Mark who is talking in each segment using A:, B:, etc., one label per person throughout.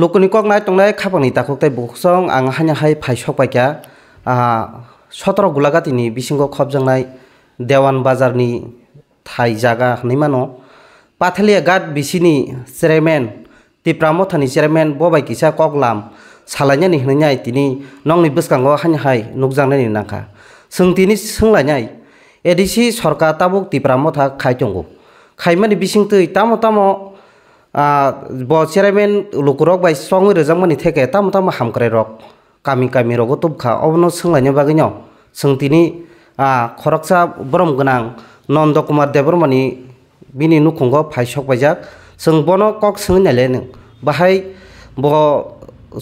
A: লোক নি কক নাই তংনাই খাপং নি দাখক তাই বুকসং আং হানি হাই ফাইসক পাইকা সতর গোলাঘাটি নি বিসঙ্গ খপজাংনাই দেওয়ান বাজারনি থাই জাগা হানি মানো পাথালিয়া গাট বিসিনি চেয়ারম্যান টিপ্রা মথানি চেয়ারম্যান ববাই কিসা কগলাম সালাইনি হিনাই তিনি নংনি বসকাঙ্গ হানি হাই নুকজাংনাই নাকা সঙ্গতিনি সঙ্গলাইনাই এডিসি সরকার তাবুক টিপ্রা মথা খাইতঙ্গু খাইমানি বিসিংতই তামো তামো চেয়ারমেন লুকুরক বাই সঙ্গে রেজামনি থেকে তাম তাম হামক্রাই রক কামি কামি রক তুবখা অবনো সোলাইনি বাকি সোংতিনি খরকসা ব্রম গনাং নন্দ কুমার দেবরমনি বিনি নুখুঙ্গ ফাইসক বাইজাক সোং বনো কক সোঙি নাইলে নং বাহাই ব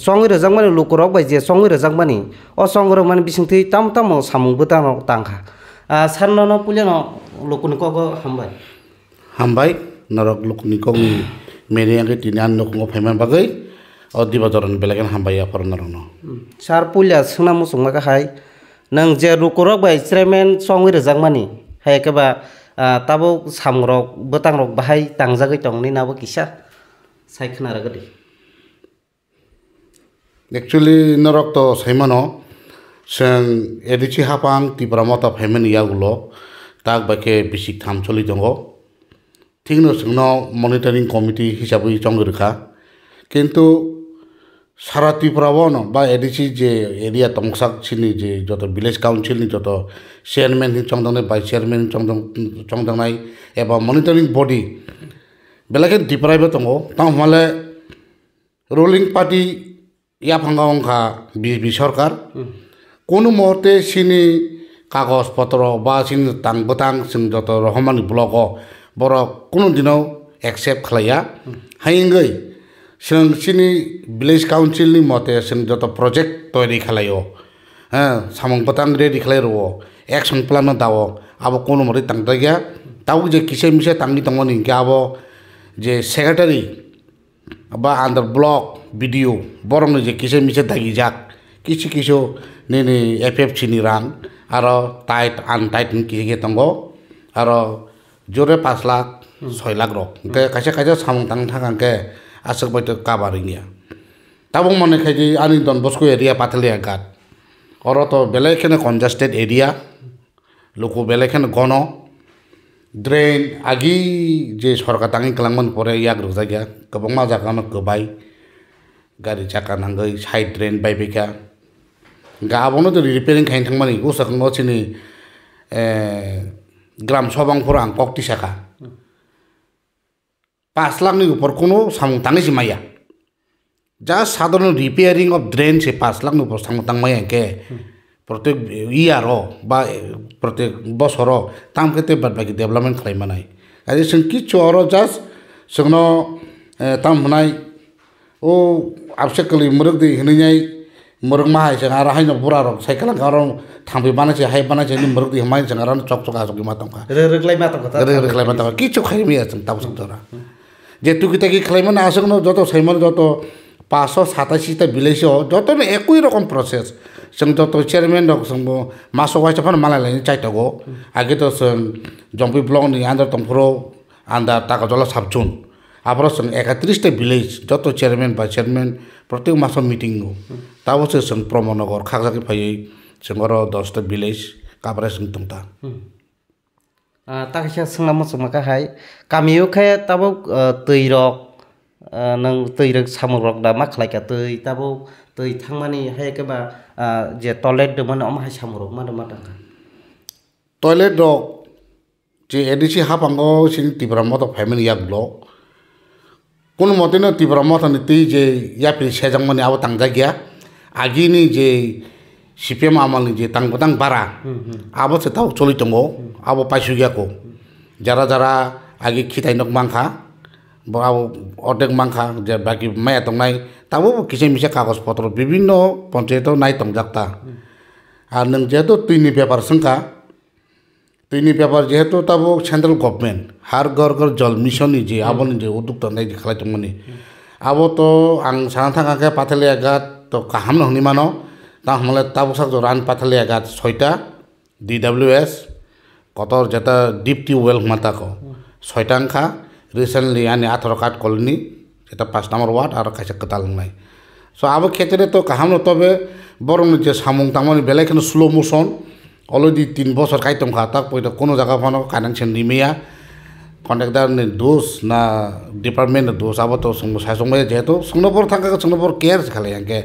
A: সঙ্গে রেজাংমানি লুকুরক বাই যে সঙ্গে রেজাংমানি অ সঙ্গর মানে বিসিংতি তাম তাম সামুংবো তান তাংখা সারনো পুলিয়ানো লুকুনি কক হামবাই
B: হামবাই নরক লুকুনি কক मेरे आगे तीन आन लोगों को फेमन बगै और दिवा दरन बेलगन हम भैया फरन रनो सार पुलिया सुना मुसुंगा का हाय
A: नंग जे रुकोरो बाय चेयरमैन सोंगै रजांगमानि हाय केबा ताबो सामरक बतां रक बाहाय तांजागै तंनि नाबो किसा साइखना रगदि
B: एक्चुअली नरक तो सैमानो जों एदिसि हापां तिब्रा मता फेमेन यागुलो ताक बाके बिसिक थाम चलि दङ ঠিক নসিংন মনিটরিং কমিটি হিসাবে চঙ্গরখা কিন্তু সারা ত্রিপুরাবন বা এডিসি যে এরিয়া তংসাক ছিনি যে যত ভিলেজ কাউন্সিলনি যত চেয়ারম্যান চংদনে বাই চেয়ারম্যান চংদং চংদংনাই এবা মনিটরিং বডি বেলাকে ত্রিপুরাইবে দङ তাও হলে রুলিং পার্টি ইয়া ফাঙ্গা অংখা বিজেপি সরকার কোনো মতে সিনি কাগজপত্র বা সিনি তাং বতাং সিং যত রহমান ব্লক बर' কোনো दिनाव একসেপ্ট খালাইয়া हायंगै सोंसिनि ভিলেজ কাউন্সিল মতে सों जत प्रजेक्ट तयारि खालायो হ্যাঁ সামং পাতাং রেডি খালাই রো অ্যাকশন প্ল্যান দাও আবো কোনো মতে তাংতা গিয়া তাও যে কিসে মিশে তাঙ্গি তঙ্গ নিকে আবো যে সেক্রেটারি বা আন্ডার ব্লক বিডিও বরং যে কিসে মিশে থাকি যাক কিছু কিছু নেই এফ এফ সিনি রান আর টাইট আনটাইট কি তঙ্গ আর জোরে পাঁচ লাখ ছয় লাখ রক কে কাছে কাছে সামং থাং থাকাকে আসক বৈঠক কাবারিংয়া তাবং মনে খাইজি আনি ডন বস্কো এরিয়া পাতলিয়া গাত অর তো বেলেখানে কনজাস্টেড এরিয়া লোক বেলেখানে গণ ড্রেন আগি যে সরকার তাঙি কালামন পরে ইয়াক রোজা গিয়া কবং মা জাগানো গোবাই গাড়ি চাকা নাঙ্গই সাইড ড্রেন বাইবেকা গাবনো তো রিপেয়ারিং খাইন থাকমানি ও সাকঙ্গ চিনি ग्राम सबङफोर आं कक्ति साखा पाँच लाख नहीं ऊपर कोनो सामू तंगे सिमाया जा साधारण रिपेयरिंग ऑफ ड्रेन से पाँच लाख ऊपर सामू तंग माया के प्रत्येक ईयर बा प्रत्येक बसर ताम के बाद बाकी डेवलपमेंट खालामनाय आरो जों किच्छु अर जास्ट जोंनो ताम होनाय ओ आवश्यक मरक दै होनाय মৰুগ মাহ হৈছে আৰু হাই পুৰা ৰ চাইকেল আৰু থাম্পি বনাইছে হাই বনাইছে মৰুগ দি হেমাই আৰু চক চক আছো কিমান টকা
A: ৰেগলাই
B: মাতক কি চক খাই মি আছে তাৰ পাছত ধৰা যেতু কিটা কি খেলাই মানে আছে ন যত চাইমন যত পাঁচশ সাতাইছটা বিলাইছে যত একোই ৰকম প্ৰচেছ যেন যত চেয়াৰমেন ৰকম মাছক আছে ফোন মালাই লাগে চাইটক আগে তো জম্পি ব্লক নি আন্দাৰ টংফুৰ আন্দাৰ তাক জল চাবচোন আবাসন একাত্রিশটা ভিলেজ যত চেয়ারম্যান বা চেয়ারম্যান প্রত্যেক মাস মিটিং তাও সে সঙ্গ প্রমনগর খাগজাকি ফাই সঙ্গর দশটা ভিলেজ কাবরা সঙ্গ তুমতা
A: তাকে সঙ্গা মসংমাকা হাই কামিও খায় তাবো তৈ রক নং তৈ রক সামর রক দা মা খালাইকা তৈ তাবো তৈ থাংমানি হাই কেবা যে টয়লেট দমান অম
B: হাই সামর রক মাদা মানে মাদা টয়লেট রক যে এডিসি হাফাঙ্গ সিং তিব্রাম ফ্যামিলি ইয়াক block kun motino ti bromoton ti je yapi shejang moni abo tang dagia agini je shipe mamal je tang tang bara mm-hmm. abo se tau choli tongo abo pasu giako jara jara agi kita inok mangka bo odeng mangka je bagi maya tong nai tabo bo kise mise kakos potro bibino ponce to nai tong ta, mm. a neng je to tini par sengka তিনি paper যিহেতু তাৰ central government হাৰ ঘৰ ঘৰ জল mission নিজে আব নিজে উদ্যোগ ধন্দাই দেখালাই তুমি আব তো আং চাৰা থাকাকৈ পাতিলে এগাত তো কাহাম নহনি মানো তাৰ সময়লৈ তাৰপিছত ৰাণ পাতিলে এগাত ছয়টা ডি ডাব্লিউ এছ কটৰ যেটা ডিপ টিউব ৱেল সোমাতাক ছয়টাংখা ৰিচেণ্টলি আনি আঠৰ কাৰ্ড কলনি যেটা পাঁচ নম্বৰ ৱাৰ্ড আৰু কাইছা কেতাল নাই চ' আব খেতিৰে তো কাহাম নতবে বৰং যে চামুং তামুং বেলেগ কিন্তু শ্ল' মোশ্যন অলরেডি তিন বছর খাইতাম খাতাক পয়টা কোনো জায়গা ফানো কানেকশন নিমেয়া কন্ট্রাক্টারের দোষ না ডিপার্টমেন্টের দোষ আবার তো সাইসংবাই যেহেতু সংনপর থাকা সংনপর কেয়ার খালে একে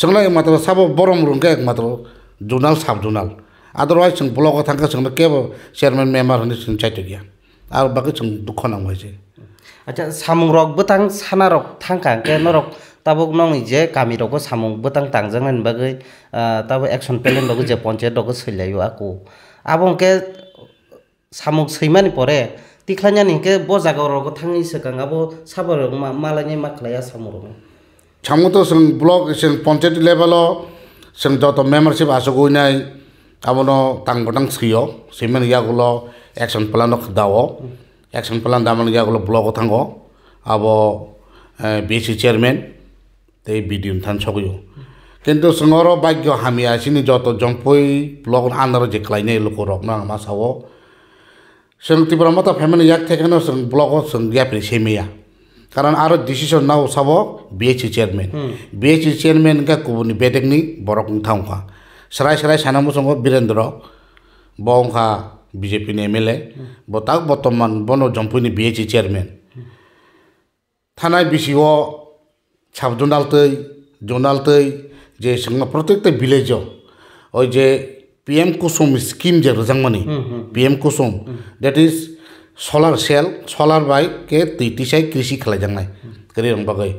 B: সংলা একমাত্র সাব বরম রুঙ্কে একমাত্র জোনাল সাব জোনাল আদারওয়াইজ সং ব্লকও থাকা সঙ্গে কে চেয়ারম্যান মেম্বার হলে সং চাইতে গিয়া আর বাকি সং দুঃখ নাম হয়েছে আচ্ছা সামুং রকবো থাং সানা রক থাঙ্কা কে নরক
A: tabuk nongni je kami roko samung butang tangjak nani bagui tabuk action plan roko je panchayat roko soilayo aku abo hingke samung soimani pore tikhalainani hingke bo jagao roko thangni swkang abo sabar malainai ma khlaiya samung roko
B: সামু তো সে block সে panchayat level সে যত membership আসুক নাই আমন তাং বটাং সিও সেমেন ইয়াগুলো অ্যাকশন প্ল্যান দাও অ্যাকশন প্ল্যান দামান ইয়াগুলো ব্লক থাঙ্গ আবো বিসি চেয়ারম্যান त्यही भिडियो थान सक्यो কিন্তু সঙ্গর বাক্য হামি আসিনি যত জম্পই ব্লক আনার যে ক্লাইনে লোক রকনা আমা সাও সং তিব্র মতো ফ্যামিলি ইয়াক থেকে সং ব্লক সং গ্যাপরি সেমিয়া কারণ আরো ডিসিশন নাও সাব বিএচি চেয়ারম্যান বিএচি চেয়ারম্যান কে কুবুনি বেটেকনি বরক থাউকা সরাই সরাই সানামু সঙ্গ বীরেন্দ্র বংখা বিজেপিনি এম এল এ বতাক বর্তমান বন জম্পুনি বিএচি চেয়ারম্যান থানায় বিসিও সাবজোনাল তৈ জোনাল তৈ যে প্রত্যেকটা ভিলেজ ওই যে পিএম কুসুম স্কিম যে রোজাংমানি PM Kusum that is solar cell solar বাইকে তৈতিসাই কৃষি খেলা খেলে জানাই করি রংবাগৈ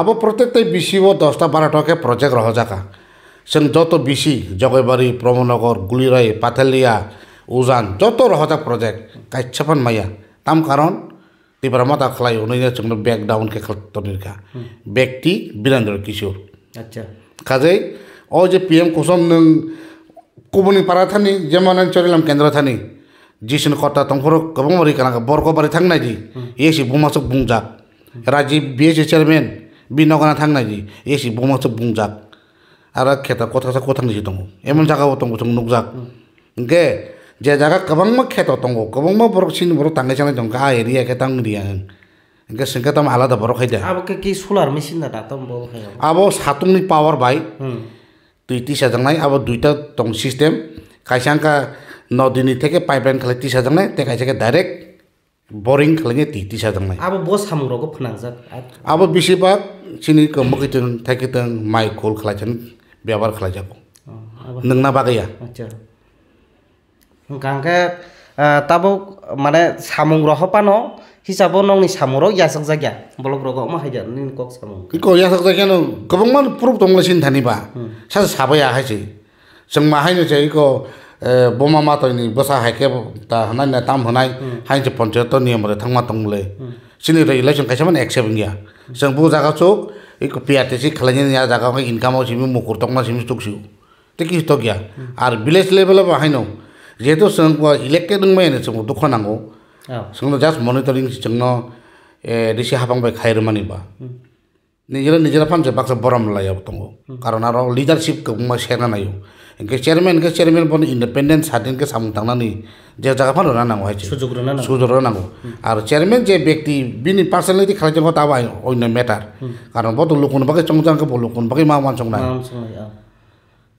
B: আবো প্রত্যেকটাই ও দশটা বারোটাকে প্রজেক্ট রহজাকা সে যত বিশি জগৈবাড়ি ব্রহ্মনগর গুলিরাই পাথালিয়া উজান যত রহজা প্রজেক্ট কাইচ্ছাপান মাইয়া তাম কারণ तिब्रा माता खालायो हुनै जोंनो बेग डाउनखे तनिरखा बेगति बिरेन्द्र কিশোর আচ্ছা কাজেই ও যে পি এম কুসুম নং কুবনি পাড়া থানি যেমন চলিলাম কেন্দ্র থানি জিসিন কর্তা তংফর গোবং মারি কানাকা বরক বাড়ি থাকনাই দি এসি বুমাসক বুংজাক রাজীব বিএসি চেয়ারম্যান বিনগনা থাকনাই দি এসি বুমাসক বুংজাক আর খেতা কথা কথা কোথাং দিছি এমন জায়গাও তো जों গে jajaga kebang mah kaya totonggo kebang mah borok sini borok tangga sana jongka air ke kaya tanggri ya engke sengke tam ala borok aja abo kaya sular mesin da
A: datang borok
B: aja satu nih power baik hmm. tuh itu saja nggak abo dua tong sistem kaya sangka nodi nih teke pipeline kalau itu saja nggak teka aja direct boring kalau titi itu saja nggak
A: abo bos hamro kok penangzat
B: abo bisa pak sini ke mukitun teke tentang my call kalau jangan biar kalau jago oh, nengna bagaya গাংকে তাবক মানে সামুং রহ পানো হিসাব
A: নং নি সামুর ইয়াসক জাগা বলব রগ ম হাইজা নি কক সামুং
B: কি কো ইয়াসক জাগা নং গবং মান প্রুফ দং লসিন থানিবা সা সাবয়া হাইছি সং মা হাইনে জাই কো বোমা মা তৈনি বসা হাইকে তা হনা না তাম হনাই হাইছি পঞ্চায়েত নিয়ম রে থংমা তংলে সিনি রে ইলেকশন কাইছ মান একসেপ গিয়া সং বু জাগা চোক ই কো পিআরটিসি ইনকাম হইছি মুকুর তং মা সিমি টুকছিউ তে जिहेतु जों इलेक्टेड नंबायानो जों दखनांगौ जोंनो जास्ट मनिटरिं जोंनो रिसि हाबांबाय खायरमानिबा निजेरा निजेरा फानसे बाक्सा बरम लायाव दङ कारण आरो लिडारशिपखौ बुंबाय नायो इनके चेयरमैन के चेयरमैन बन इन्डिपेन्डेन्स हादिनके सामु थांनानै जे जायगाफोर रानांगौ हाय सुजुग रानांगौ आरो चेयरमैन जे व्यक्ति बिनि पार्सनालिटि खालामनांगौ ताबाय अन्य मेटार कारण बत लुकुन बागै चंजांखौ लुकुन बागै मा मानसं नाय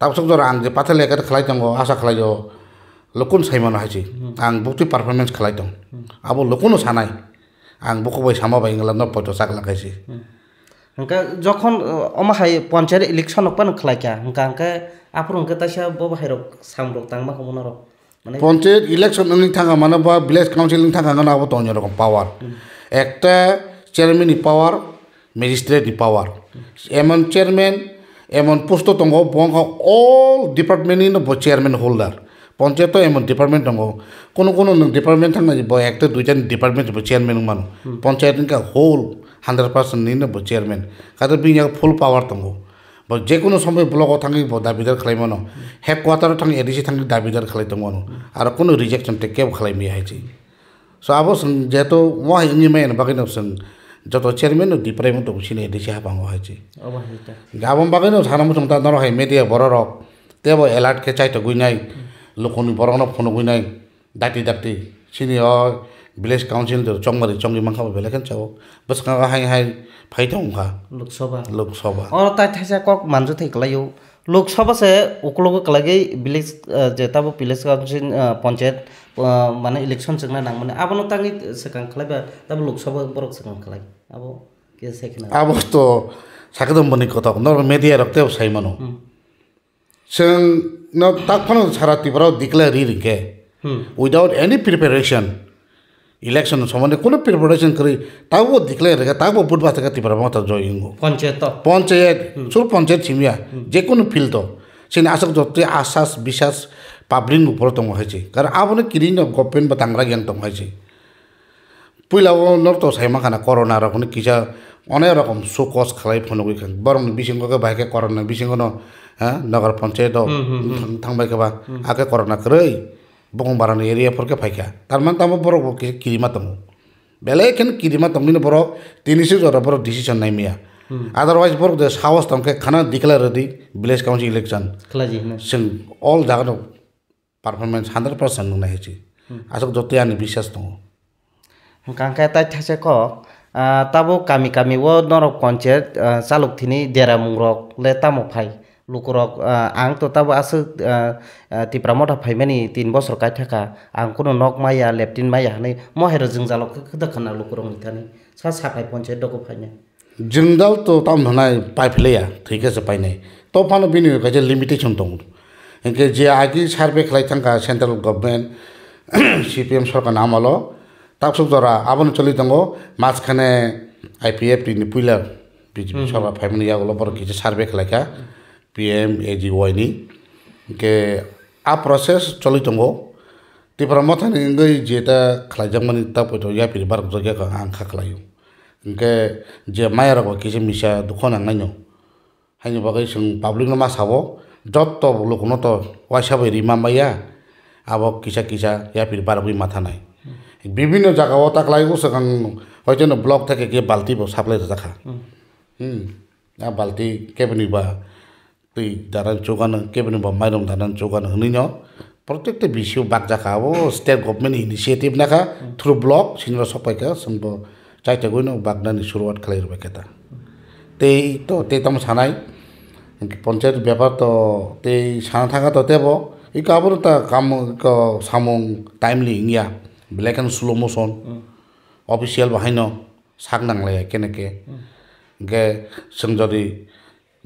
B: ताबसक जरा आं जे पाथेलेखौ खालामनांगौ आशा खालामो लकुन साइमानो हाइसै आं बहुतै पारफरमेन्स खालायदों आबो लकुनो सानाय आं बखबाय सामा बायंगला न पयट सागला खाइसै
A: हंका जखन अमा हाय पन्चायत इलेक्सन अपन खलायका हंका हंका आफोर हंका तासा बब हायरक सामरक तांबा हमना रक माने
B: पन्चायत इलेक्सन नंनि थाङा मानो बा विलेज काउन्सिल नि थाङा गना आबो तन्य रकम पावार একটা চেয়ারম্যানই পাওয়ার ম্যাজিস্ট্রেটই পাওয়ার এমন চেয়ারম্যান এমন পোস্ট দङ বংক অল ডিপার্টমেন্টনি চেয়ারম্যান হোল্ডার পঞ্চায়েত এমন ডিপার্টমেন্ট দङ কোনো কোনো ডিপার্टमेंट थांनाय बय एकटा दुइटा डिपार्टमेंट बो चेयरमैन मानो पंचायत का होल 100% निन बो चेयरमैन खाते बिया फुल पावर दङ बो जेकुनु समय ब्लकआव थाङै बो दाबिदार खालायमानो हेड क्वार्टाराव थाङै एडिसि थाङै दाबिदार खालाय दङानो आरो कुनु रिजेक्शन टेकेब खालायमि हायसै स' आबो जों जिहेतु वहाँ इनि मेन बागैनो जों যত চেয়ারম্যান ডিপ্রাইমেন্ট দংসিনে এদেশে হাবাঙ্গ হয়েছে গাবন বাগানো সারা মতো তাদের হয় মেডিয়া বড় রক তেব এলার্টকে চাইতে গুই নাই लोकनि बरगन फोन गुनाय डाटी डाटी सिनि अ भिलेज काउन्सिल दर चंगरि चंगि मांखा भेले खेन छौ बस का हाय हाय फाइ थौ लोकसभा लोकसभा अ
A: ता थासे कक मानजु थै कलायो लोकसभा से उकलोग कलागे भिलेज जेताबो भिलेज काउन्सिल पंचायत माने इलेक्शन सेखना नांग माने आबनो तांगि सेखां खलाबा तब लोकसभा बरक सेखां खलाय आबो के सेखना आबो
B: तो साखदम बनि कथा नर मेडिया रखते साइमनो saying, now Takpano Sarativara declare Ririke hmm. without any preparation. Election সম্বন্ধে কোনো প্রিপারেশন করি তাও ডিক্লেয়ার রেখে তাও বুট বাস থেকে তিপার মতো জয়িঙ্গ পঞ্চায়েত পঞ্চায়েত সুর পঞ্চায়েত সিমিয়া যে কোনো ফিল্ড সে আসক যত আশ্বাস বিশ্বাস পাবলিক উপর তঙ্গ হয়েছে কারণ আপনি কিরিন গভর্নমেন্ট বা তাংরা জ্ঞান তঙ্গ হয়েছে পইলাও নর্ত সাইমাখানা করোনার কোনো কিসা অনেক রকম শোকস খেলায় ফোন বরং বিশৃঙ্গকে বাইকে করোনা বিশৃঙ্গন nagar panchayat do thangbai kaba age corona krei bongong barani area porke paika tarman tamo borok boke kirima tamo belai ken kirima tamo nino borok tini sik zora borok decision nai mia otherwise borok des hawas tamo ke kana declare di village council election klaji sing all jagano performance hundred percent nung nahi chi asok jote ani bisas tamo
A: kangka ta chase ko tabo kami kami wo norok konchet saluk tini dera mungrok le tamo lukurok ang to tabo asuk tipramo phaimani tin bosor kai thaka ang kono nok maya leptin maya hanai moher jungjalok khada khana lukurong thani sa sapai ponche doko phaina
B: jungdal to tam dhanai pai phleya ঠিক আছে পাই নাই তো Fanon বিনি কাজে limitation দং একে যে আগে survey খেলাই থাকা সেন্ট্রাল গভর্নমেন্ট সিপিএম সরকার আমলো তাকসব জরা আবন চলি দঙ্গ মাঝখানে আইপিএফ টিনি পুইলা বিজেপি সরকার ফ্যামিলি আগলো বড় কিছু সার্ভে খেলাইকা પીએમ એજીવાયની કે આ પ્રોસેસ ચલી તંગો તે પ્રમાણે ગઈ જેતા ખલાજમની તપ તો યા પીર બાર જગ્યા આંખા ખલાયું કે જે માયર કો કિસે મિસા દુખો ના નાયો હાઈ બગઈ સંગ પબ્લિક ના માસાવો জব তো লোকনো তো ওয়াইসাবাই রিমাম বাইয়া আবক কিসা কিসা ইয়া ফির বারবই মাথা নাই বিভিন্ন জায়গাও তাক লাগবো সেখান হয়তো ব্লক থেকে কে বালতি সাপ্লাই থাকা হুম বালতি কেবনিবা दै दाना जौगानो गेब्रेंबा माइरं दाना जौगानो होनायनो प्रत्येकटा विषय बाग जाखा अब स्टेट गभर्नमेंट इनिशिएटिव नाखा थ्रू ब्लॉक सिनिमा सपायखा जोंबो जायथागोन बागनानै सुरुवात खालायबाय खेता তে তো তে তোমার সানাই পঞ্চায়েত ব্যাপার তো তে সানা থাকা তো তেব এই কাবর তা কাম সামং টাইমলি ইয়া black and slow motion official বাহাইন সাক নাংলায় কেনেকে গে সঙ্গ যদি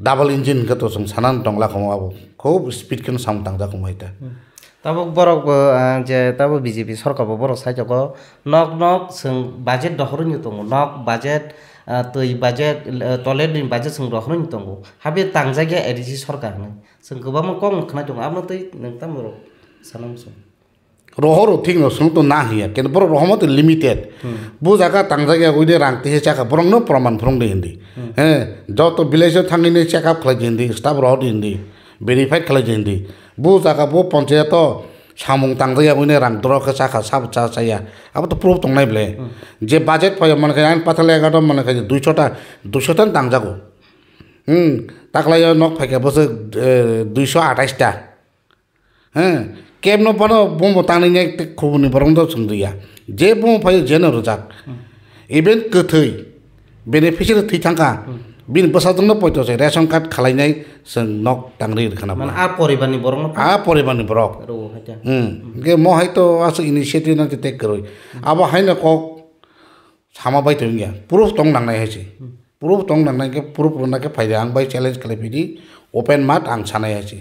B: ডাবল ইঞ্জিন কত সানান টংলা কমাবো খুব স্পিড কেন সাম টাংজা কমাইতা
A: তাব বড় যে তাব বিজেপি সরকার বড় সাই নক নক বাজেট দহর নি নক বাজেট তৈ বাজেট তলে দিন বাজেট সং দহর নি তং গে এডিসি সরকার নে কম খনা দং তৈ নং তাম
B: rohoro thing no sung to na hiya ken bor rohmot limited bu jaga tangja ge uide rang te chaka borong no praman phrong de hindi he jo to village thangi ne check up khla jindi staff roh de hindi verified khla jindi bu jaga bu panchayat সামুং তাংজাই আগুনে রাং দরক চাখা sub চা চাইয়া আবার তো proof তংনাই বলে যে budget পাই মনে খাই আইন পাথালে এগারোটা মনে খাই দুইশোটা দুইশোটা তাংজাগো হুম তাকলাই নক ফাইকা বসে দুইশো আঠাইশটা হ্যাঁ kem no pano bomo tani nyek te kubuni borong do sung duya je bomo payo je no rujak even kuthoi beneficiary thi changka bin basa dung no poito se ration card khalai nai sung nok tangri khana man a
A: poribani borong
B: a poribani borok hm ge mo hai to as initiative na te karoi aba hai na kok sama bai to ngya proof tong nang nai hai se proof tong nang nai ke proof runa ke phaida ang bai challenge khalai pidi open mat ang sanai hai se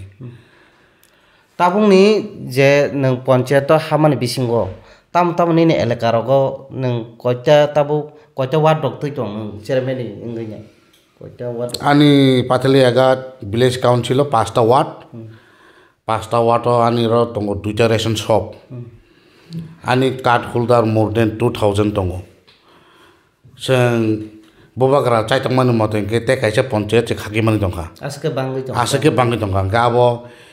B: tabung
A: ni je neng ponche to hamani bisingo tam tam ni ne ele karogo neng kocha tabu kocha wadok tu chong neng cereme ni ingrinya kocha wadok
B: ani patele aga village kaun lo pasta wad hmm. pasta wad to ani ro tongo duja ration shop hmm. ani card dar more than thousand tongo seng Bobagra chai tong manu moteng ke te kai se ponche che khaki manu tong ka.
A: Aske bangi tong ka. Aske bangi
B: tong ka. Gabo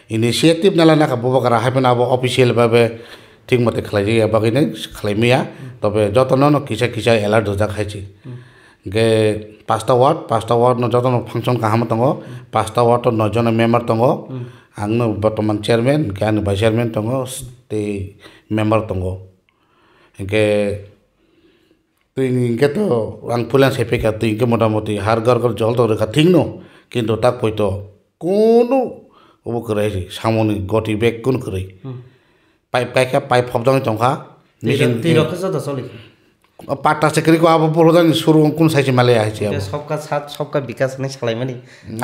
B: inisiatif nala naka bubak raha pina bo official babe ting mate kala jia bak ini kala mia joto nono kisa kisa elar doja kai chi ge pasta wat pasta wat no joto no function kaham pasta wat no jono member tongo ang no batoman chairman ke anu ba chairman tongo ste member tongo ge ke to ang ke tu ingin ke moda moti har gar gar reka ting no kinto tak poito kuno ubu kore samoni goti bek kun kore pai pai ka pai phop jong chong kha mission ti rakha jada soli পাটা চাকরি আবু পড়ো জানি শুরু কোন সাইজে মেলে আছে আবু সবকা সাথ সবকা বিকাশ নেই চালাই মানে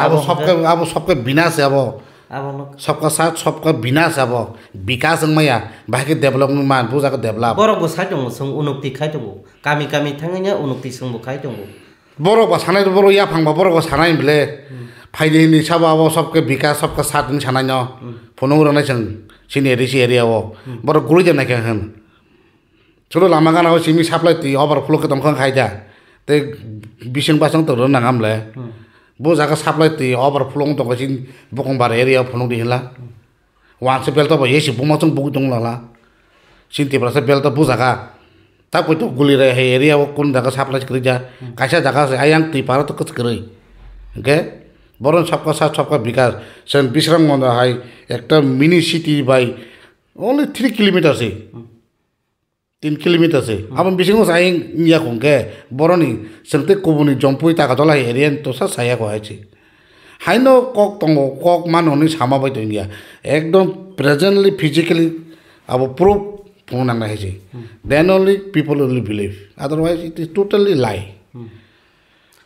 B: আবু সবকা আবু সবকা বিনাশ আবু সবকা সাথ সবকা বিনাশ আবু বিকাশ মাইয়া বাকি ডেভেলপমেন্ট মান বুঝাকে ডেভেলপ বড় বসাই দङ সং উন্নতি খাই দङ কামি কামি থাঙে উন্নতি সংবো খাই দङ বড় বসানাই বড় ইয়া ফাংবা বড় বসানাই বলে फाइदे हिसाब अब सबके विकास सबका साथ नि सानाय फुनुंग रनाय जों सिनियरि सियारियाव बर गुरु जेनायखै होन सुरु लामा गानाव सिमि साप्लाय ति अबार फ्लो खतम खां खायदा ते बिसिं बासां तर नाङा हमले बो जागा साप्लाय ति अबार फ्लो दं गसिन बकं बार एरिया फुनुंग दिहला वानसे बेल तो येसि बुमा जों बुग दं लाला सिनति ब्रासे बेल तो बुजागा ता कोइतो गुलि रे हे एरिया कुन जागा साप्लाय करिजा कासा जागा आयांग ति पारत कच करै ओके বরং সবকা সাথ সবকা বিকাশ সে বিশ্রাম বিশ্রামগঞ্জ হাই একটা মিনি সিটি বাই অনলি থ্রি কিলোমিটার সে তিন কিলোমিটার সে আমার বিশেষ সাই ইয়া কঙ্কে বরনি সেমতে কবুনি জম্পুই টাকা তলা এরিয়ান তো সা সাইয়া কহাইছি হাইন কক তঙ্গ কক মান অনেক সামাবাই তো ইয়া একদম প্রেজেন্টলি ফিজিক্যালি আবার প্রুফ ফোন আনা হয়েছে then only people only believe otherwise it is totally lie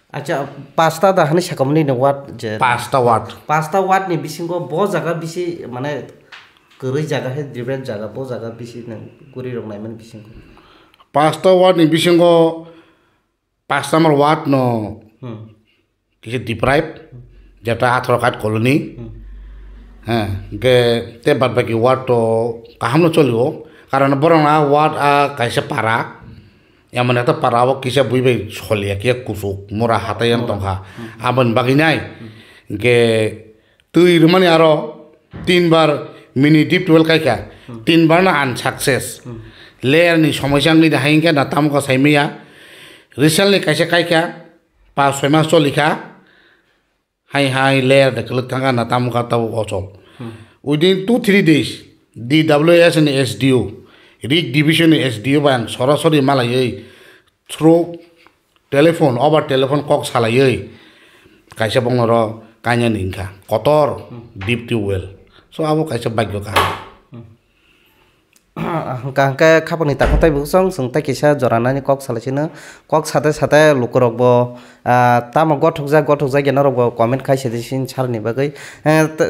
B: Acha pasta dah ni sekarang
A: ni nengwat Pasta wad Pasta wad nih bising gua banyak jaga bising mana kerja jaga he different jaga banyak jaga bising neng kuri rong lain mana bising gua.
B: Pasta wad nih bising gua pasta mal wad no. Hmm. Kita deprived jadi atau kat koloni. Hmm. Hah, ke tempat bagi wad to kahamlo cili gua. Karena borong lah wad a kaisa parak. এমন একটা পারাবো কিসে বুঝবে ছলিয়া কে কুসুক মোরা হাতে M টঙ্কা আবন বাকি নাই গে তুই মানে আরো তিনবার মিনি ডিপ টুয়েল কাইকা তিনবার না আনসাকসেস লেয়ারনি সমস্যাংনি হাইঙ্কা না তামকা সাইমিয়া রিসেন্টলি কাইসে কাইকা পাঁচ ছয় মাস চলিখা হাই হাই লেয়ার দেখলে থাকা না তামকা তাও অচল within two three days D W S and S D রিক ডিভিশনে एसडीओ बां সরাসরি মালাयै थ्रु टेलीफोन ओभार टेलीफोन कक सालायै कायसा बंग र काइना निंखा कतर डिप टिउबवेल सो आबो कायसा भाग्य का কাংকা খাপনি
A: তাকো তাই বুসং সং তাই কিসা জরানানি কক সালাইছিনো কক সাথে সাথে লোক রকব তামো গঠকজা গঠকজা গেনা রকব কমেন্ট খাইছে দিছিন সারনি বাগৈ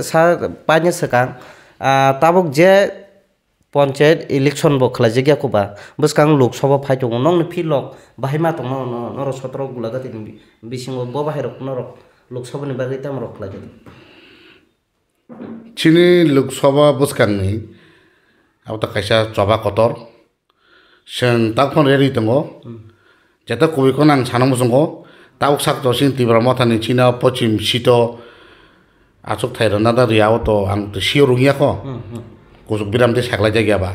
A: সার পাইনে সকাং তাবক যে पंचायत इलेक्शन बो खला जगह को बा बस कांग लोकसभा फाइ दङ नंनि फि लक बाहाय मा दङ नर सत्र गुला गाति बिसिङो बो बाहाय रक नर लोकसभानि बागै ताम रक लागि
B: चिनि लोकसभा बस कांनि अब त कैसा चबा कतर सेन ताक फोन रेडी दङ जेता कोबि को नां सानो मुसङ को ताउक साक दसिन तिब्रा मथानि चिना पश्चिम सितो आचुक थाइरना दा रियाव तो आं त सियो रुगिया को kusuk biram t e s a k l a jak i a b a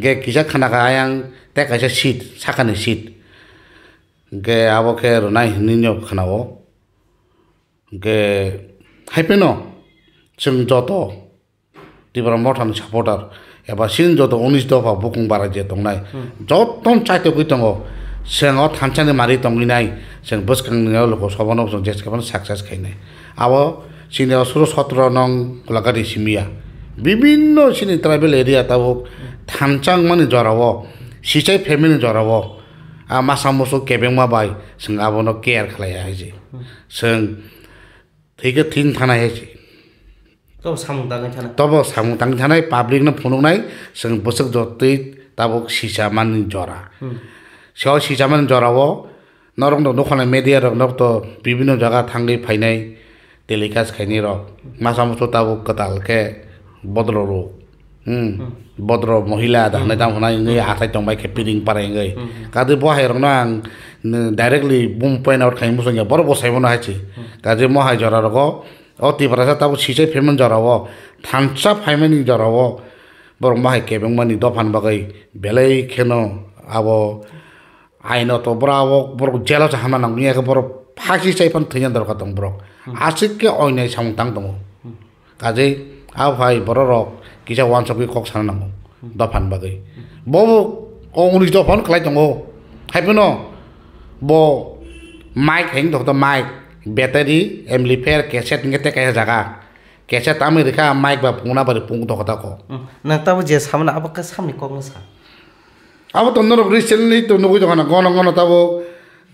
B: g e kisa k a n a ka ayang t e kaisa seat sakani s e t h i n g e abo ke rwnai hininio k a n a w o g e haipeno s i u n g joto d i b r a m o t a n s a p o r t e r eba sin joto unis dofa bukung bara je tongnai jotom c a i t e kui tongo w s e n g o t h a n c h a n e mari tonginai seng buskang ningo loko sobono song jeskepan s a k c e s k a i n a i abo s i n i o suru sotro nong k u l a k a d i simia विभिन्न सिनि tribal area त हो थानचाङमानि जराव सिचाइ फेमिनि जराव आ मासा मोसौ केबेंमा bye जों आबनो care खालाया हेजे जों थैखो thin थानाय हेजे तब
A: सामुं दाङै थानाय
B: तब सामुं दाङै थानाय पाब्लिकनो फुनुंनाय जों बोसोर जतै ताबक सिचामानि जरा सेवा सिचामानि जराव নরম দোকানে মেডিয়া রক নক তো বিভিন্ন জায়গা থাঙ্গি ফাইনাই টেলিকাস্ট খাইনি রক মাসা মতো তাবো কতালকে বদ্র লোক বদ্র মহিলা দাহানাই দামহানাই আথাই টংবাই খেপিরিং পারাইঙ্গই কাজে বহাইরং আং ডাইরেক্টলি বুম পয়েন্ট আউট খাই মুসঙ্গে বড় বসাইবো না হাইছি কাজে মহাই জরা রগ অতি পারা তাবো সিসাই ফেমেন জরাব থানসা ফাইমেন জরাব বরং মহাই কেবেন মানে দফান বাগাই বেলাই খেন আব আইন তো বড় বড় জেল হামা নাঙ্গি বড় ফাঁসি চাইফান থৈজান দরকার দং আসে আসিককে অন্যায় সামং তাং কাজে আৰু ভাই বৰ ৰক কিজা ওৱান চকী কক চানা নাঙো দফান বাগৈ ব ঊনৈছ দফান খেলাই দঙ হাইপ ন ব মাইক হেং দখ মাইক বেটাৰী এমলিফেয়াৰ কেছেট নিগেটে কাহে জাগা কেছেট আমি দেখা মাইক বা পুঙনা বাৰী পুং দখতা কাবো যে চামনে আবকে চামনি কওঁ চা আবো তন্দ্ৰ ৰিচেণ্টলি তন্দ্ৰ কৈ থকা নাই গণ গণ তাব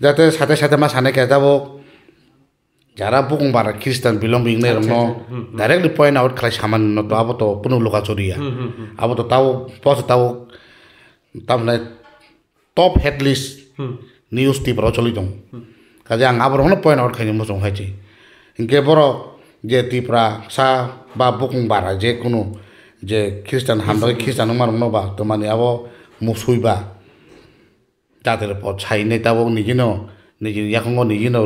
B: যাতে চাতে চাতে মা সানে কে যাব যারা বুকুং বারা খ্রিস্টান বিলং বিংনে রংনো ডাইরেক্টলি পয়েন্ট আউট খালাই সামান্য তো আবো তো কোনো লোকা চরিয়া আবো তো তাও পথ তাও তারমানে টপ হেডলিস নিউজ টিপরাও চলি দং কাজে আং আবার হনো পয়েন্ট আউট খাই মোসং হয়েছি কে বড় যে টিপরা সা বা বুকুং বারা যে কোনো যে খ্রিস্টান হামদাকে খ্রিস্টান হুমার নবা তো মানে আবো মুসুইবা তাদের পথ ছাইনে তাবো নিজিনো নিজে ইয়াখঙ্গ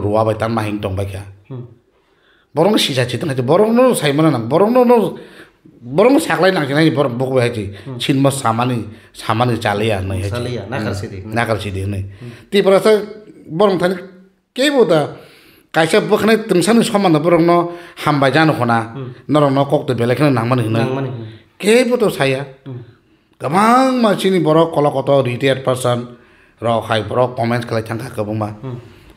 B: রুয়া বাই তার মাহিং টংবাইখা বরং সিজা চেতন হাইছে বরং নো সাইমনা মানে নাম বরং নো বরং সাকলাই নাকি নাই বরং বকব হাইছে ছিনম সামানি সামানি চালিয়া নাই হাইছে চালিয়া নাকাল নাই তি পরাসা বরং থানি কে বোদা কাইসা বখানে তুমি সমান বরং ন হামবাই জানো খনা নরং ন কক্ত বেলাখানে নাংমানি হিনা কে বোতো সাইয়া গোবাং মানসিনি বড় কলকত রিটায়ার্ড পার্সন রক বড় কমেন্টস খালাই থাকা গবংমা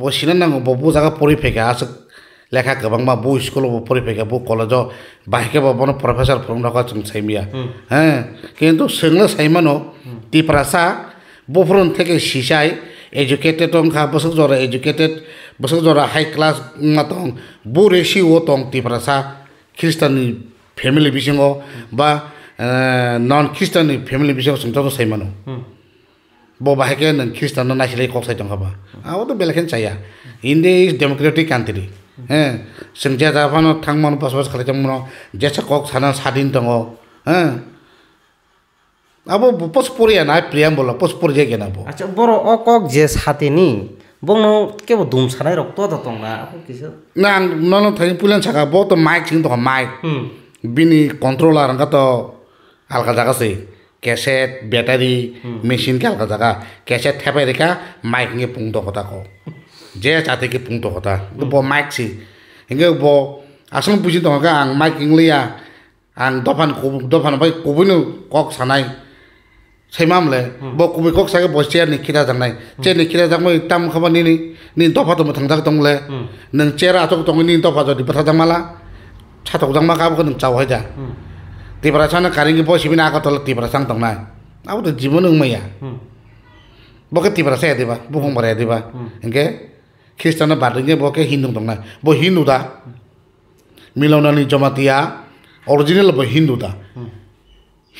B: बहुत सिलान बहु जगह परिफेगा आस लेखा गबांग मा बु स्कूल बु परिफेगा बु कॉलेज बाहेके बबन प्रोफेसर फोन रखा चम छैमिया ह किंतु सेंगले साइमनो तिप्रासा बफरन थेके सिसाय एजुकेटेड तं खा बसक जोर एजुकेटेड बसक जोर हाई क्लास मा तं बु रेसी ओ तं तिप्रासा ख्रिस्टान फेमिली बिसिङो बा नॉन ख्रिस्टान फेमिली बिसिङो सन्तो छैमनो ह ববাহেকে খ্রিস্টানো নাইছিলে কক চাই দংখাবা আমাতো বেলেগেন চাইয়া ইন্ডিয়া ইজ ডেমোক্রেটিক কান্ট্রি হ্যাঁ জাপান जे जापानाव थांमोन बसबास खालामदोंमोन जेसे কক সানা স্বাধীন दङ হ্যাঁ আবু পোস পসপুরিয়া না প্রিয়াম বলো পসপুরি যে গেন আবো আচ্ছা বড় অ কক যে সাতিনি বংন কেবো দুম সানাই রক্ত দতং না না আং নন থাই পুলান ছাকা বত মাইক সিং তো মাইক বিনি কন্ট্রোলার তো আলকা জাগাছে ক্যাসেট ব্যাটারি মেশিন ক্যালকা থাকা ক্যাসেট থেপাই রেখা মাইক নিয়ে পুংত কথা কো যে চাতে কি পুংত কথা ব মাইক সি এগে ব আসল বুঝি দো আং মাইক ইংলিয়া আং দফান দফান বাই কবিনো কক সানাই सैमामले बो कुबि कक सागे बसिया निखिरा নিখিরা जे निखिरा जांबाय ताम खामानि नि नि दफा दम थांजाग दंले नों चेरा आथक दं नि দফা जदि পথা জামালা ছাতক জামা गाबखौ नों जावहाय जा तीव्रसान कारी पशी आक तीव्रसान दंग अब तो जीव नंगमया बोके तीव्रसा यदि बुफों बड़ा यदि इनके ख्रिस्टान बारदे बोके हिंदू दंग बो हिंदू दा मिलौना जमातिया ओरिजिनल बो हिंदू दा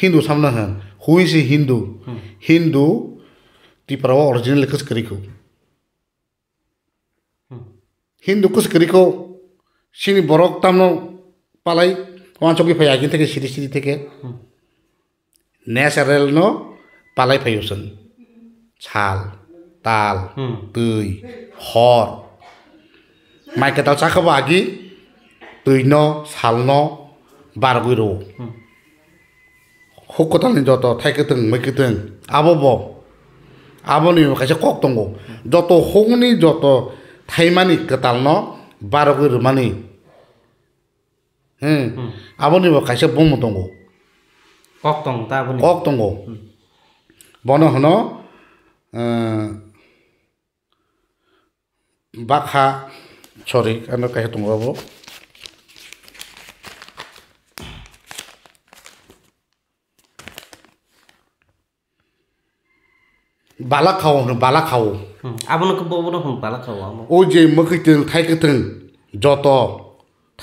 B: हिंदू सामना हम हुई से हिंदू हिंदू तीप्रा ओरिजिनल कुस्करी को हिंदू कुस्करी को सिनी बड़ो तमाम पालाई তোমার চকি ফাই ꯋꯥꯟꯆꯣꯛꯀꯤ থেকে সিঁড়ি সিঁড়ি থেকে ꯊꯦꯀꯦ ꯅꯦꯆꯔꯦꯜ ꯅꯣ ꯄꯥꯂꯥꯏ ꯐꯩꯌꯨꯁꯟ ছাল তাল তুই হর মাইকে তাল চাকাব আগি তুই ন সাল ন বারগুই রো হুক কথানি যত থাইকেতং মাইকেতং আবো ব আবনি কাছে কক দঙ্গ যত হুকনি যত থাইমানি কতাল ন বারগুই রুমানি 응. 아버님과 같이 보면 동고.
A: 꼭동 다 아버님. 꼭동고.
B: 번호 하나 어 박하 소리 안나 같이 동고. বালা খাও বালা খাও
A: আপনাকে বালা খাও
B: ওই যে মুখ থাইকে যত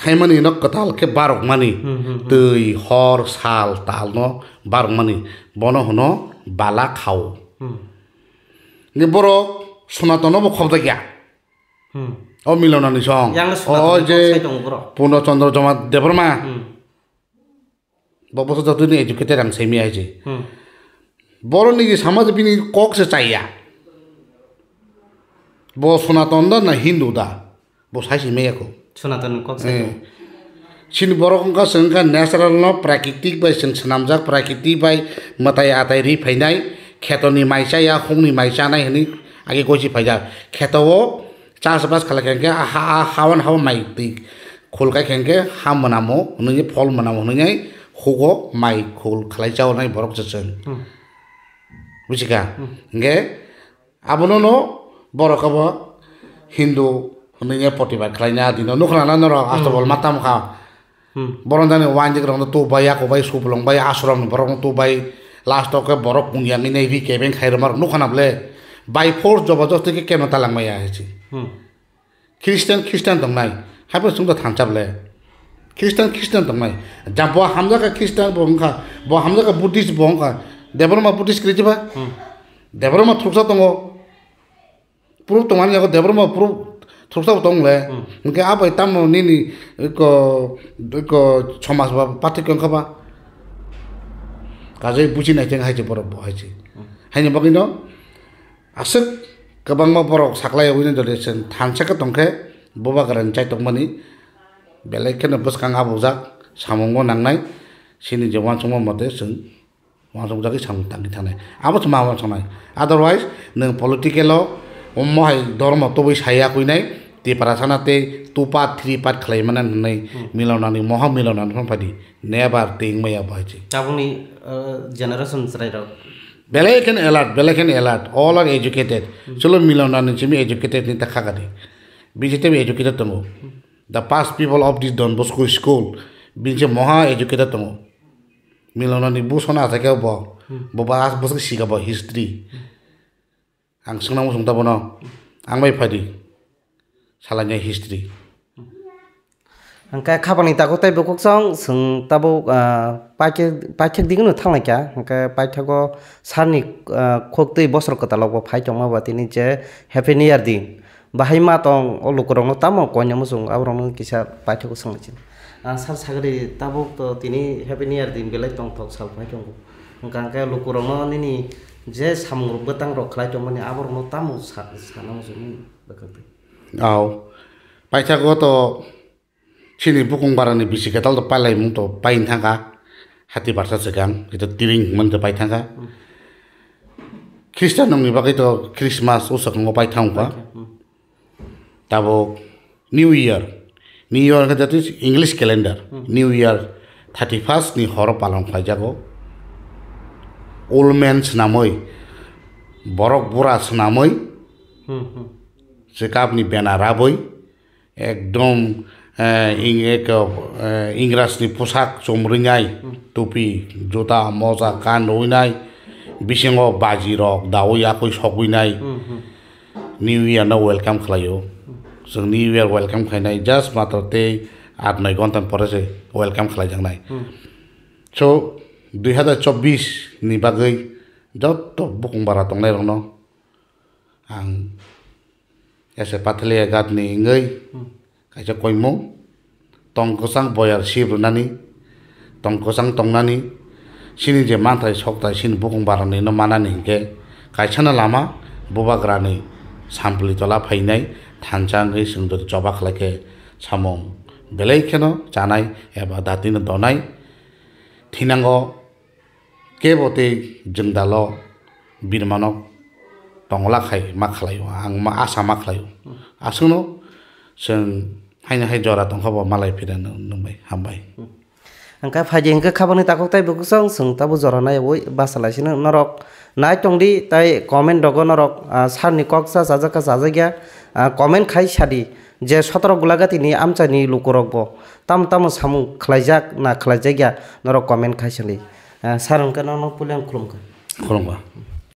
B: थाइमानि न कताल के बारकमानि दै हर साल ताल न बारकमानि बन हन बाला खाव नि बर' सनातन बो खबदा गैया अ मिलनानै सं अ जे पूर्णचन्द्र जमा देबरमा बबस जतुनि एजुकेटेड आं सेमि आइजे बर'नि समाज बिनि ककसे चाहिया ब सनातन दा ना हिन्दु दा ब साइसिमेयाखौ सनातन कक्षा बड़ कंका संगा नेचरल न प्राकृतिक बाय सामजा प्राकृतिक बाय मताई आताई री फैनाय खेतों की माइसा या हूंगी माइसा नहीं आगे गोची फैजा खेतों चाष बास खाला खेंगे हावन हावन माइ दी खोल का खेंगे हा मनामो नहीं फल मनामो नहीं हूगो माइ खोल खाला जाओ नहीं बड़क जसन बुझेगा अब नो हिंदू ᱱᱩᱭᱮ ᱯᱚᱴᱤᱵᱟ ᱠᱷᱞᱟᱭᱱᱟ ᱫᱤᱱᱚ ᱱᱩᱠᱷᱞᱟ ᱱᱟᱱᱚᱨᱚ ᱟᱥᱛᱚᱵᱚᱞ ᱢᱟᱛᱟᱢ ᱠᱷᱟ বরং জানি ওয়ান যে রং তো বাই আকো বাই সুপ লং বাই আশ্রম বরং তো বাই লাস্ট অকে বরফ পুঙ্গিয়াঙ্গি নেই ভি কেবেন খাই রমার নুখানা বলে বাই ফোর্স জবরদস্তি কে কেমন তালাং মাই আছে খ্রিস্টান খ্রিস্টান দং নাই হাইপে সুন্দর থানচা বলে খ্রিস্টান খ্রিস্টান দং নাই যা ব হামজাকা খ্রিস্টান বংখা ব হামজাকা বুদ্ধিস্ট বংখা দেবরমা বুদ্ধিস্ট কৃতিবা দেবরমা থুকসা দঙ্গ প্রুফ তোমার দেবরমা প্রুফ থুকসাও তং লে ইনকে আপ তাম নি নি ক ক ছ মাস বা পার্থক্য খাবা কাজে বুঝি নাই তেং হাইছে বড় হাইছে হাইনে বাকি ন আসে गोबां मा बरक साग्लाय अबिनो दलेसन थानसाखो दंखे बबा गारन चाय दंमनि बेलेखनो बसखां आबौजा सामंगो नांनाय सिनि जवान समा मते जों वान समजाखै साम थांखि थानाय आबो समा वान संनाय आदारवाइज नों पलिटिकेलाव उम्माहाय धर्म तबै साया कुइनाय तिपारासानाते तुपा थ्रि पाट खालामनानै मिलावनानै महा मिलावनानै फानफादि नेबार तेंमाया बाहायसै आबुंनि जेनेरेसन राइटआव बेलेकेन एलार्ट बेलेकेन एलार्ट अल आर एजुकेटेड सोलो मिलावनानै सिमि एजुकेटेडनि थाखागादि बिजेते एजुकेटेड दङ दा पास्ट पिपल अफ दिस डन बस्क' स्कुल बिजे महा एजुकेटेड दङ मिलावनानै बुसना आजाखाव बाव बबा बोसोर सिगाबा हिस्ट्रि आं सोंनांगौ सोंथाबोन' आं बाय फादि सालानि history
A: hangka khabangni tago tai bokok song sung tabo ah, paike paike digno thangnai kya hangka paithago sarni ah, khoktui bosor kota logo phaitongma ba tini je happy new year din bahai ma tong olukorong tamo konyam sung abrong kisa paithago song chin ah, sar sagri tabo to tini happy new year din belai tong thok sal phaitong hangka hangka lukorong nini je samung betang ro khlai to mane ya abor no tamu sanam so ni bakapi
B: au pai cha to sini bukung barani bisi ketal to palai mung to pain thanga hati barsa segang kita tiring mung to pai thanga kristan hmm. nong ni bakai to christmas usak ngo pai thang hmm. tabo new year new year ka english calendar hmm. new year 31st ni horo palong khajago अलमेन्स नामै बरक बरास नामै जेकाबनि बेनारा बै एकदम इंराजनि पोसाक जोमरिङाय टुपि जुता मजा गानहैनाय बिसिङाव बाजि रक दावै आखै सौहैनाय निउ इयारनाव वेलकाम खालायो जों निउ इयार वेलकाम खालामनाय जास्ट मात्र ते आठ नय घन्टा परेसै वेलकाम खालायजांनाय स' দুই হাজার चब्बिसनि बागै जत्त बखं बारा दंनाय रंन' आं एसे पातलिया गादनि इङै खायसे कयमं टंकसां बयार सिब्रुनानै टंकसां टंनानै सिनि जे मान्थाय सकथाय सिनि बखं बारानिनो मानानै हिंखे कायसाना लामा बबाग्रानै सामप्लि तला फैनाय थानसाङै सोंदो जबा खालायखे साम' बेलायखेनो जानाय एबा दादिनो दनाय थिनांग' কেবতে জিন্দাল বিরমানক টংলা খাই মা খালাই আং মা আশা মা খালাই আসুন হাইনে হাই জৰা দং হবো মালাই ফিরেন নুমাই হামবাই
A: আংকা ফাইজে ইংকা খাবনি তাকক তাই বুকু সং সং তাবু জরা নাই ওই বাসা লাইছিন নরক নাই টংদি তাই কমেণ্ট দগ নরক সার নি কক চা সাজা কা সাজা গিয়া কমেন্ট খাই চাদি যে চতৰ গুলাগাতি নি আমচা নি লুকু ৰকব তাম তাম সামু খলাইজাক না খলাইজাগিয়া কমেণ্ট খাই খাইছিলি सारं का नाव पुलियां खुलुमका
C: खुलुमबा